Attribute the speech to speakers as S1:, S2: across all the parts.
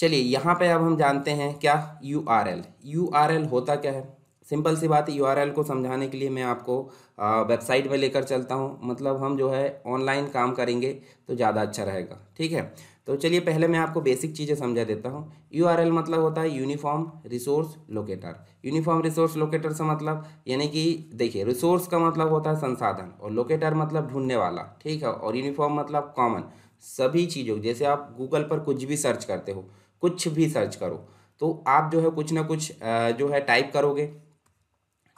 S1: चलिए यहाँ पे अब हम जानते हैं क्या U R L U R L होता क्या है सिंपल सी बात यू आर एल को समझाने के लिए मैं आपको वेबसाइट में लेकर चलता हूँ मतलब हम जो है ऑनलाइन काम करेंगे तो ज़्यादा अच्छा रहेगा ठीक है तो चलिए पहले मैं आपको बेसिक चीज़ें समझा देता हूँ यू आर एल मतलब होता है uniform resource locator uniform resource locator से मतलब यानी कि देखिए रिसोर्स का मतलब होता है संसाधन और लोकेटर मतलब ढूंढने वाला ठीक है और यूनिफॉर्म मतलब कॉमन सभी चीज़ों जैसे आप गूगल पर कुछ भी सर्च करते हो कुछ भी सर्च करो तो आप जो है कुछ ना कुछ जो है टाइप करोगे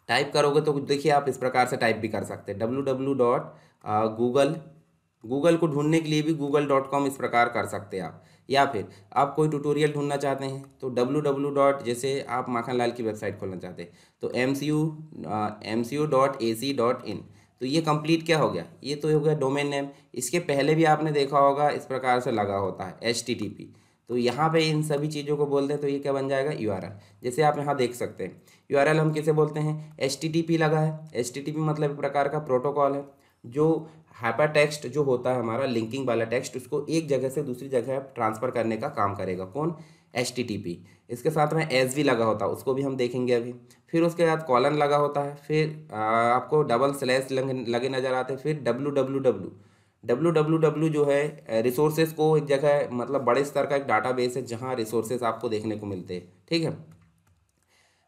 S1: टाइप करोगे तो देखिए आप इस प्रकार से टाइप भी कर सकते हैं W W dot Google Google को ढूंढने के लिए भी गूगल डॉट कॉम इस प्रकार कर सकते हैं आप या फिर आप कोई ट्यूटोरियल ढूंढना चाहते हैं तो डब्ल्यू डब्ल्यू डॉट जैसे आप माखन लाल की वेबसाइट खोलना चाहते हैं तो M C U M C U dot A C dot in तो ये कंप्लीट क्या हो गया ये तो हो गया डोमेन नेम इसके पहले भी आपने देखा होगा इस प्रकार से लगा होता है एच टी टी पी तो यहाँ पे इन सभी चीज़ों को बोल दें तो ये क्या बन जाएगा यू आर जैसे आप यहाँ देख सकते हैं यू हम किसे बोलते हैं एस लगा है एस मतलब एक प्रकार का प्रोटोकॉल है जो हाइपर टेक्स्ट जो होता है हमारा लिंकिंग वाला टेक्स्ट उसको एक जगह से दूसरी जगह ट्रांसफ़र करने का काम करेगा कौन एच इसके साथ में एस लगा होता है उसको भी हम देखेंगे अभी फिर उसके बाद कॉलन लगा होता है फिर आपको डबल स्लैश लगे नज़र आते हैं फिर W W W W W जो है रिसोर्सेज को एक जगह मतलब बड़े स्तर का एक डाटा बेस है जहाँ रिसोर्सेज आपको देखने को मिलते हैं ठीक है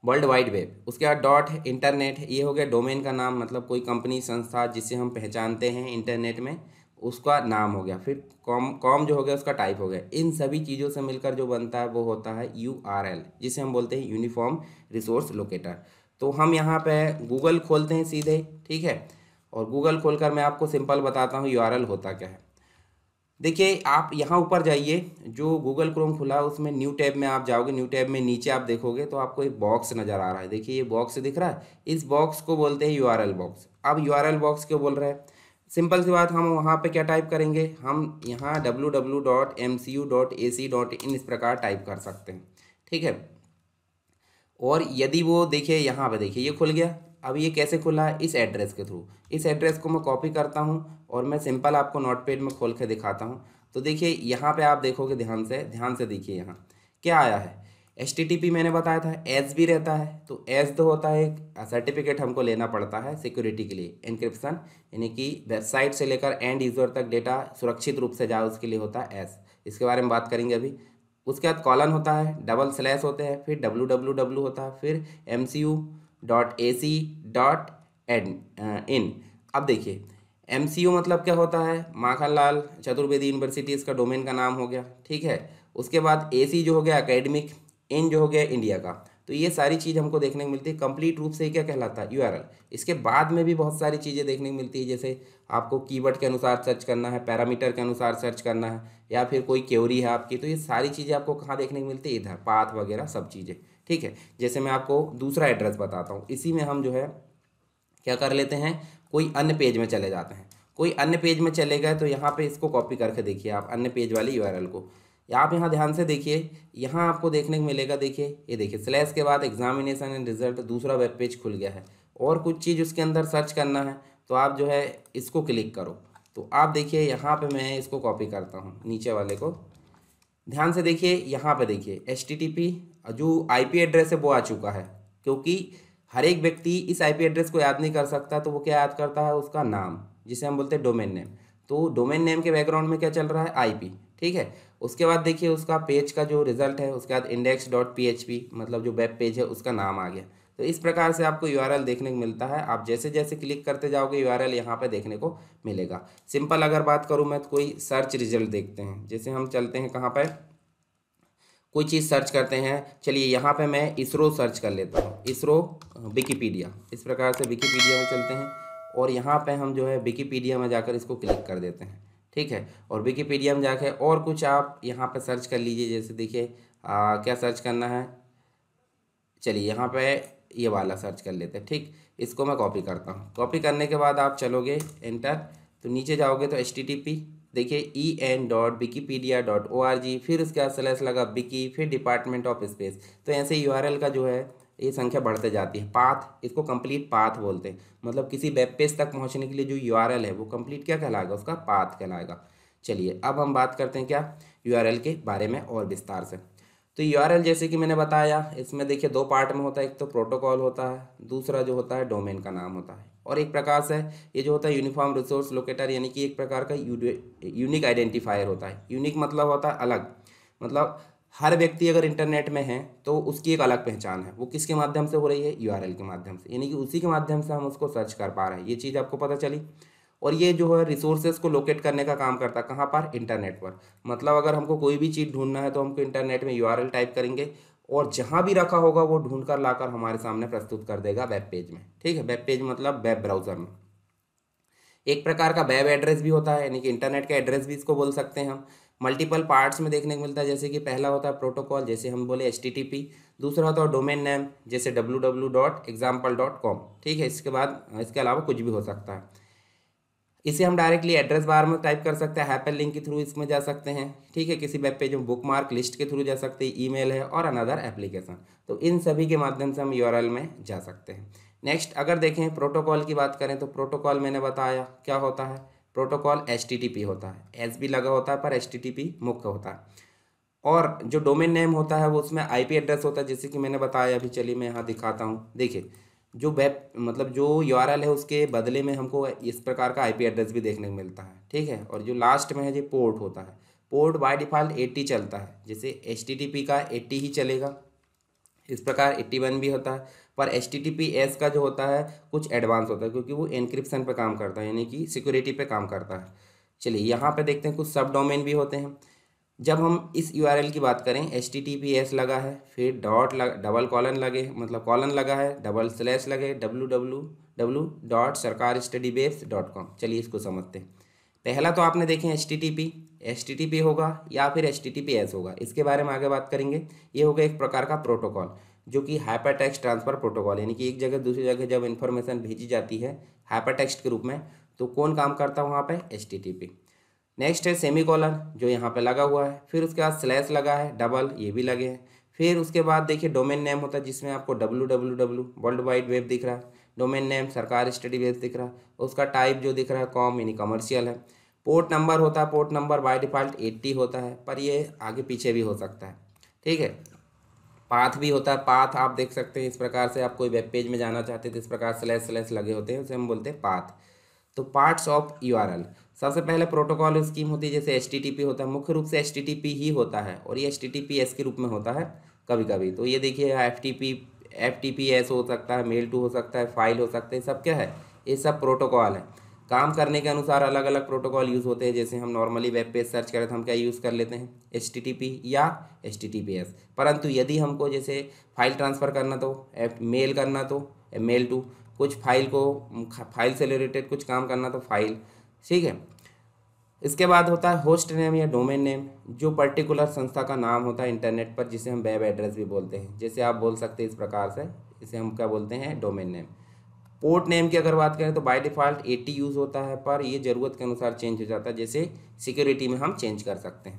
S1: वर्ल्ड वाइड वेब उसके बाद डॉट इंटरनेट ये हो गया डोमेन का नाम मतलब कोई कंपनी संस्था जिसे हम पहचानते हैं इंटरनेट में उसका नाम हो गया फिर कॉम कॉम जो हो गया उसका टाइप हो गया इन सभी चीज़ों से मिलकर जो बनता है वो होता है यू आर एल जिसे हम बोलते हैं यूनिफॉर्म रिसोर्स लोकेटर तो हम यहाँ पर गूगल खोलते हैं सीधे ठीक है और गूगल खोलकर मैं आपको सिंपल बताता हूँ यू होता क्या है देखिए आप यहाँ ऊपर जाइए जो गूगल क्रोम खुला है उसमें न्यू टैब में आप जाओगे न्यू टैब में नीचे आप देखोगे तो आपको एक बॉक्स नज़र आ रहा है देखिए ये बॉक्स दिख रहा है इस बॉक्स को बोलते हैं यू बॉक्स अब यू बॉक्स क्यों बोल रहे हैं सिंपल सी बात हम वहाँ पे क्या टाइप करेंगे हम यहाँ W dot M C U dot A C dot in इस प्रकार टाइप कर सकते हैं ठीक है और यदि वो देखिए यहाँ पे देखिए ये खुल गया अब ये कैसे खुला है इस एड्रेस के थ्रू इस एड्रेस को मैं कॉपी करता हूँ और मैं सिंपल आपको नोट पेड में खोल के दिखाता हूँ तो देखिए यहाँ पे आप देखोगे ध्यान से ध्यान से देखिए यहाँ क्या आया है एच मैंने बताया था एस भी रहता है तो एस तो होता है एक सर्टिफिकेट हमको लेना पड़ता है सिक्योरिटी के लिए इनक्रिप्सन यानी कि वेबसाइट से लेकर एंड यूज़र तक डेटा सुरक्षित रूप से जाए उसके लिए होता है एस इसके बारे में बात करेंगे अभी उसके बाद कॉलन होता है डबल स्लैश होते हैं फिर डब्लू डब्लू होता है फिर M C U dot A C dot N in अब देखिए एम सी यू मतलब क्या होता है माखन लाल चतुर्वेदी यूनिवर्सिटी इसका डोमेन का नाम हो गया ठीक है उसके बाद ए सी जो हो गया अकेडमिक इन जो हो गया इंडिया का तो ये सारी चीज़ हमको देखने को मिलती है कंप्लीट रूप से क्या कहलाता है यू आर एल इसके बाद में भी बहुत सारी चीज़ें देखने को मिलती है जैसे आपको कीवर्ड के अनुसार सर्च करना है पैरामीटर के अनुसार सर्च करना है या फिर कोई क्योरी है आपकी तो ये सारी चीज़ें आपको कहाँ देखने को मिलती है इधर पाथ वगैरह सब चीज़ें ठीक है जैसे मैं आपको दूसरा एड्रेस बताता हूँ इसी में हम जो है क्या कर लेते हैं कोई अन्य पेज में चले जाते हैं कोई अन्य पेज में चले गए तो यहाँ पे इसको कॉपी करके देखिए आप अन्य पेज वाली यू को आप यहाँ ध्यान से देखिए यहाँ आपको देखने को मिलेगा देखिए ये देखिए स्लैश के बाद एग्जामिनेशन एंड रिजल्ट दूसरा वेब पेज खुल गया है और कुछ चीज़ उसके अंदर सर्च करना है तो आप जो है इसको क्लिक करो तो आप देखिए यहाँ पर मैं इसको कॉपी करता हूँ नीचे वाले को ध्यान से देखिए यहाँ पर देखिए एच टी टी पी जो आईपी एड्रेस है वो आ चुका है क्योंकि हर एक व्यक्ति इस आईपी एड्रेस को याद नहीं कर सकता तो वो क्या याद करता है उसका नाम जिसे हम बोलते हैं डोमेन नेम तो डोमेन नेम के बैकग्राउंड में क्या चल रहा है आईपी ठीक है उसके बाद देखिए उसका पेज का जो रिजल्ट है उसके बाद इंडेक्स डॉट पी मतलब जो वेब पेज है उसका नाम आ गया तो इस प्रकार से आपको यू देखने को मिलता है आप जैसे जैसे क्लिक करते जाओगे यू आर यहाँ पर देखने को मिलेगा सिंपल अगर बात करूँ मैं तो कोई सर्च रिजल्ट देखते हैं जैसे हम चलते हैं कहाँ पर कोई चीज़ सर्च करते हैं चलिए यहाँ पे मैं इसरो सर्च कर लेता हूँ इसरो विकीपीडिया इस प्रकार से विकीपीडिया में चलते हैं और यहाँ पे हम जो है विकीपीडिया में जाकर इसको क्लिक कर देते हैं ठीक है और विकीपीडिया में जाकर और कुछ आप यहाँ पे सर्च कर लीजिए जैसे देखिए क्या सर्च करना है चलिए यहाँ पर ये वाला सर्च कर लेते हैं ठीक इसको मैं कॉपी करता हूँ कॉपी करने के बाद आप चलोगे एंटर तो नीचे जाओगे तो एच टी टी पी देखिए E N dot Wikipedia dot O R G फिर उसके बाद स्लैश लगा विकी फिर डिपार्टमेंट ऑफ स्पेस तो ऐसे यू आर एल का जो है ये संख्या बढ़ते जाती है पाथ इसको कंप्लीट पाथ बोलते हैं मतलब किसी वेब पेज तक पहुंचने के लिए जो यू आर एल है वो कंप्लीट क्या कहलाएगा उसका पाथ कहलाएगा चलिए अब हम बात करते हैं क्या यू आर एल के बारे में और विस्तार से तो यू जैसे कि मैंने बताया इसमें देखिए दो पार्ट में होता है एक तो प्रोटोकॉल होता है दूसरा जो होता है डोमेन का नाम होता है और एक प्रकार से ये जो होता है यूनिफॉर्म रिसोर्स लोकेटर यानी कि एक प्रकार का यूनिक आइडेंटिफायर होता है यूनिक मतलब होता है अलग मतलब हर व्यक्ति अगर इंटरनेट में है तो उसकी एक अलग पहचान है वो किसके माध्यम से हो रही है यूआरएल के माध्यम से यानी कि उसी के माध्यम से हम उसको सर्च कर पा रहे हैं ये चीज़ आपको पता चली और ये जो है रिसोर्सेज को लोकेट करने का काम करता है कहाँ पर इंटरनेट पर मतलब अगर हमको कोई भी चीज़ ढूंढना है तो हमको इंटरनेट में यू टाइप करेंगे और जहाँ भी रखा होगा वो ढूंढ कर लाकर हमारे सामने प्रस्तुत कर देगा वेब पेज में ठीक है वेब पेज मतलब वेब ब्राउज़र में एक प्रकार का वेब एड्रेस भी होता है यानी कि इंटरनेट का एड्रेस भी इसको बोल सकते हैं हम मल्टीपल पार्ट्स में देखने को मिलता है जैसे कि पहला होता है प्रोटोकॉल जैसे हम बोले एच दूसरा होता है डोमेन नेम जैसे डब्ल्यू ठीक है इसके बाद इसके अलावा कुछ भी हो सकता है इसे हम डायरेक्टली एड्रेस बार में टाइप कर सकते हैं हैपर लिंक के थ्रू इसमें जा सकते हैं ठीक है किसी वेब पेज में बुक मार्क लिस्ट के थ्रू जा सकते हैं ईमेल है और अनदर एप्लीकेशन तो इन सभी के माध्यम से हम यू में जा सकते हैं नेक्स्ट अगर देखें प्रोटोकॉल की बात करें तो प्रोटोकॉल मैंने बताया क्या होता है प्रोटोकॉल एच होता है एस लगा होता है पर एच मुख्य होता है और जो डोमेन नेम होता है वो उसमें आई एड्रेस होता है जैसे कि मैंने बताया अभी चलिए मैं यहाँ दिखाता हूँ देखिए जो वेब मतलब जो यू है उसके बदले में हमको इस प्रकार का आईपी एड्रेस भी देखने को मिलता है ठीक है और जो लास्ट में है जो पोर्ट होता है पोर्ट बाय डिफ़ॉल्ट एट्टी चलता है जैसे एच का एट्टी ही चलेगा इस प्रकार एट्टी वन भी होता है पर एच एस का जो होता है कुछ एडवांस होता है क्योंकि वो इनक्रिप्सन पर काम करता है यानी कि सिक्योरिटी पर काम करता है चलिए यहाँ पर देखते हैं कुछ सब डोमेन भी होते हैं जब हम इस यू की बात करें एच लगा है फिर डॉट लग डबल कॉलन लगे मतलब कॉलन लगा है डबल स्लैश लगे W W W dot Sarkar study base dot com चलिए इसको समझते हैं पहला तो आपने देखें एच टी टी होगा या फिर एच टी होगा इसके बारे में आगे बात करेंगे ये होगा एक प्रकार का प्रोटोकॉल जो कि हाइपर टेक्स्ट ट्रांसफर प्रोटोकॉल यानी कि एक जगह दूसरी जगह जब इन्फॉर्मेशन भेजी जाती है हाइपर टेक्स्ट के रूप में तो कौन काम करता है वहाँ पर एच नेक्स्ट है सेमी कॉलर जो यहाँ पे लगा हुआ है फिर उसके बाद स्लैश लगा है डबल ये भी लगे हैं फिर उसके बाद देखिए डोमेन नेम होता है जिसमें आपको W W W world wide web दिख रहा है domain name Sarkar study web दिख रहा है उसका टाइप जो दिख रहा है कॉम यानी कमर्शियल है पोर्ट नंबर होता है port number by default eighty होता है पर ये आगे पीछे भी हो सकता है ठीक है पाथ भी होता है पाथ आप देख सकते हैं इस प्रकार से आप कोई वेब पेज में जाना चाहते हैं तो इस प्रकार स्लैश स्लैश लगे होते हैं उसे हम बोलते हैं पाथ तो पार्ट्स ऑफ यू सबसे पहले प्रोटोकॉल स्कीम होती है जैसे एच होता है मुख्य रूप से एच ही होता है और ये एच एस के रूप में होता है कभी कभी तो ये देखिए एफ टी एस हो सकता है मेल टू हो सकता है फाइल हो सकता है सब क्या है ये सब प्रोटोकॉल है काम करने के अनुसार अलग अलग प्रोटोकॉल यूज़ होते हैं जैसे हम नॉर्मली वेब पेज सर्च करें तो हम क्या यूज़ कर लेते हैं एच या एच परंतु यदि हमको जैसे फाइल ट्रांसफ़र करना तो एफ मेल करना तो मेल टू कुछ फाइल को फाइल से रिलेटेड कुछ काम करना तो फाइल ठीक है इसके बाद होता है होस्ट नेम या डोमेन नेम जो पर्टिकुलर संस्था का नाम होता है इंटरनेट पर जिसे हम वेब एड्रेस भी बोलते हैं जैसे आप बोल सकते हैं इस प्रकार से इसे हम क्या बोलते हैं डोमेन नेम पोर्ट नेम की अगर बात करें तो बाय डिफ़ॉल्ट एटी यूज़ होता है पर ये ज़रूरत के अनुसार चेंज हो जाता है जैसे सिक्योरिटी में हम चेंज कर सकते हैं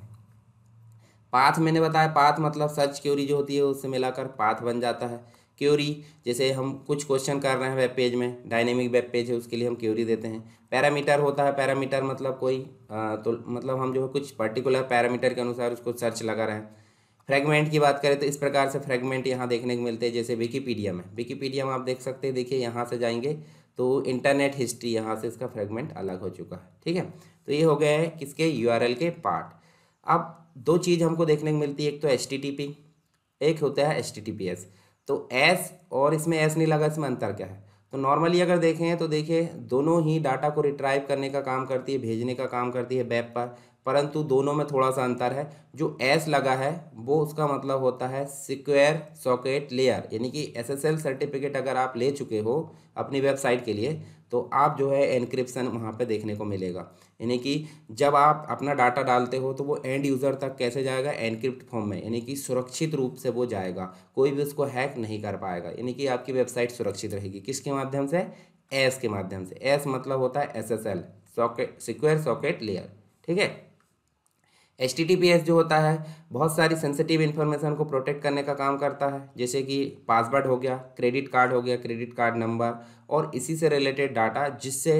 S1: पाथ मैंने बताया पाथ मतलब सर्च क्यूरी जो होती है उससे मिलाकर पाथ बन जाता है क्यूरी जैसे हम कुछ क्वेश्चन कर रहे हैं वेब पेज में डायनेमिक वेब पेज है उसके लिए हम क्यूरी देते हैं पैरामीटर होता है पैरामीटर मतलब कोई आ, तो मतलब हम जो है कुछ पर्टिकुलर पैरामीटर के अनुसार उसको सर्च लगा रहे हैं फ्रेगमेंट की बात करें तो इस प्रकार से फ्रेगमेंट यहाँ देखने को मिलते हैं जैसे विकीपीडिया में विकीपीडिया में आप देख सकते हैं देखिए यहाँ से जाएंगे तो इंटरनेट हिस्ट्री यहाँ से इसका फ्रेगमेंट अलग हो चुका है ठीक है तो ये हो गया है किसके यू के पार्ट अब दो चीज़ हमको देखने को मिलती है एक तो एच एक होता है एच तो एस और इसमें एस नहीं लगा इसमें अंतर क्या है तो नॉर्मली अगर देखें तो देखिए दोनों ही डाटा को रिट्राइव करने का काम करती है भेजने का काम करती है वेब पर परंतु दोनों में थोड़ा सा अंतर है जो एस लगा है वो उसका मतलब होता है सिक्वेयर सॉकेट लेयर यानी कि एसएसएल सर्टिफिकेट अगर आप ले चुके हो अपनी वेबसाइट के लिए तो आप जो है एनक्रिप्सन वहाँ पे देखने को मिलेगा यानी कि जब आप अपना डाटा डालते हो तो वो एंड यूज़र तक कैसे जाएगा एनक्रिप्ट फॉर्म में यानी कि सुरक्षित रूप से वो जाएगा कोई भी उसको हैक नहीं कर पाएगा यानी कि आपकी वेबसाइट सुरक्षित रहेगी किसके माध्यम से एस के माध्यम से एस मतलब होता है S S L socket secure socket layer ठीक है एच जो होता है बहुत सारी सेंसिटिव इन्फॉर्मेशन को प्रोटेक्ट करने का काम करता है जैसे कि पासवर्ड हो गया क्रेडिट कार्ड हो गया क्रेडिट कार्ड नंबर और इसी से रिलेटेड डाटा जिससे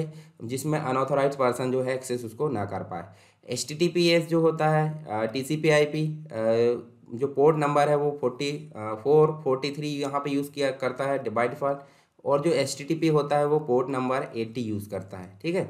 S1: जिसमें अनऑथोराइज पर्सन जो है एक्सेस उसको ना कर पाए एच जो होता है टी सी जो पोर्ट नंबर है वो फोर्टी फोर फोर्टी थ्री यहाँ पर यूज़ किया करता है बाई डिफ़ॉल्ट और जो एच होता है वो पोर्ट नंबर एट्टी यूज़ करता है ठीक है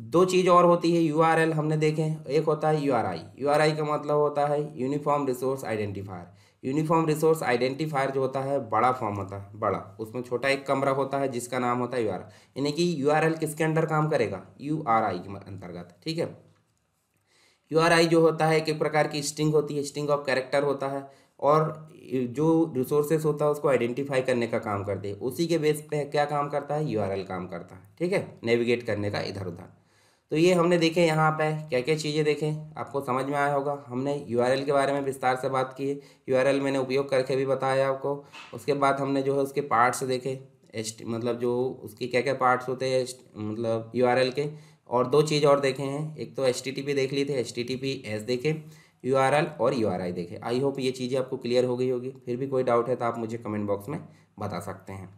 S1: दो चीज़ और होती है यू हमने देखे एक होता है यू आर आई का मतलब होता है uniform resource identifier uniform resource identifier जो होता है बड़ा फॉर्म होता है बड़ा उसमें छोटा एक कमरा होता है जिसका नाम होता है यू यानी कि यू किसके अंडर काम करेगा यू के अंतर्गत ठीक है यू जो होता है एक प्रकार की स्ट्रिंग होती है स्ट्रिंग ऑफ कैरेक्टर होता है और जो रिसोर्सेस होता है उसको आइडेंटिफाई करने का काम करते हैं उसी के बेस पे क्या काम करता है यू काम करता है ठीक है नेविगेट करने का इधर उधर तो ये हमने देखे यहाँ पे क्या क्या चीज़ें देखें आपको समझ में आया होगा हमने यू के बारे में विस्तार से बात की है यू मैंने उपयोग करके भी बताया आपको उसके बाद हमने जो है उसके पार्ट्स देखे एच मतलब जो उसके क्या क्या पार्ट्स होते हैं मतलब यू के और दो चीज़ और देखे हैं एक तो एच देख ली थी एच टी टी यू और यू आर देखे आई होप ये चीज़ें आपको क्लियर हो गई होगी फिर भी कोई डाउट है तो आप मुझे कमेंट बॉक्स में बता सकते हैं